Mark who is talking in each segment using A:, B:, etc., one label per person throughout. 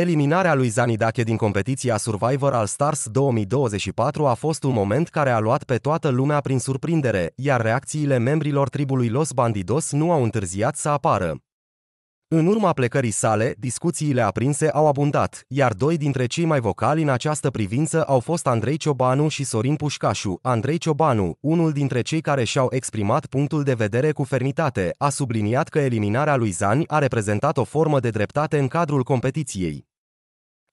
A: Eliminarea lui Zanidache din competiția Survivor al Stars 2024 a fost un moment care a luat pe toată lumea prin surprindere, iar reacțiile membrilor tribului Los Bandidos nu au întârziat să apară. În urma plecării sale, discuțiile aprinse au abundat, iar doi dintre cei mai vocali în această privință au fost Andrei Ciobanu și Sorin Pușcașu. Andrei Ciobanu, unul dintre cei care și-au exprimat punctul de vedere cu fermitate, a subliniat că eliminarea lui Zani a reprezentat o formă de dreptate în cadrul competiției.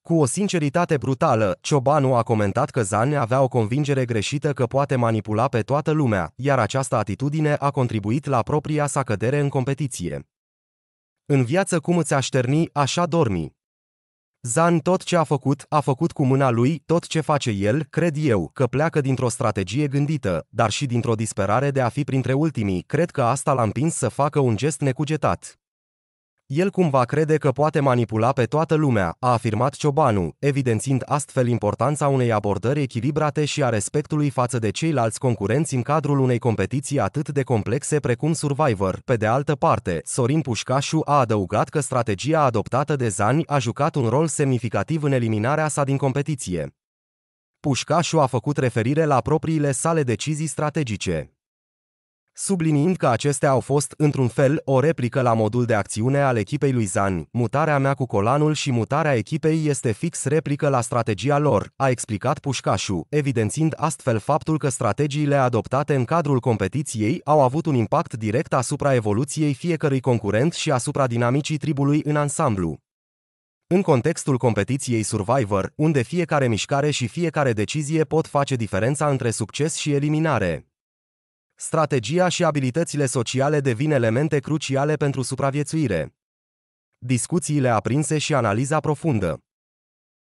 A: Cu o sinceritate brutală, Ciobanu a comentat că Zani avea o convingere greșită că poate manipula pe toată lumea, iar această atitudine a contribuit la propria sa cădere în competiție. În viață cum îți așterni, așa dormi. Zan tot ce a făcut, a făcut cu mâna lui, tot ce face el, cred eu, că pleacă dintr-o strategie gândită, dar și dintr-o disperare de a fi printre ultimii, cred că asta l-a împins să facă un gest necugetat. El cumva crede că poate manipula pe toată lumea, a afirmat Ciobanu, evidențind astfel importanța unei abordări echilibrate și a respectului față de ceilalți concurenți în cadrul unei competiții atât de complexe precum Survivor. Pe de altă parte, Sorin Pușcașu a adăugat că strategia adoptată de Zani a jucat un rol semnificativ în eliminarea sa din competiție. Pușcașu a făcut referire la propriile sale decizii strategice subliniind că acestea au fost, într-un fel, o replică la modul de acțiune al echipei lui Zan, Mutarea mea cu colanul și mutarea echipei este fix replică la strategia lor, a explicat Pușcașu, evidențind astfel faptul că strategiile adoptate în cadrul competiției au avut un impact direct asupra evoluției fiecărui concurent și asupra dinamicii tribului în ansamblu. În contextul competiției Survivor, unde fiecare mișcare și fiecare decizie pot face diferența între succes și eliminare, strategia și abilitățile sociale devin elemente cruciale pentru supraviețuire. Discuțiile aprinse și analiza profundă.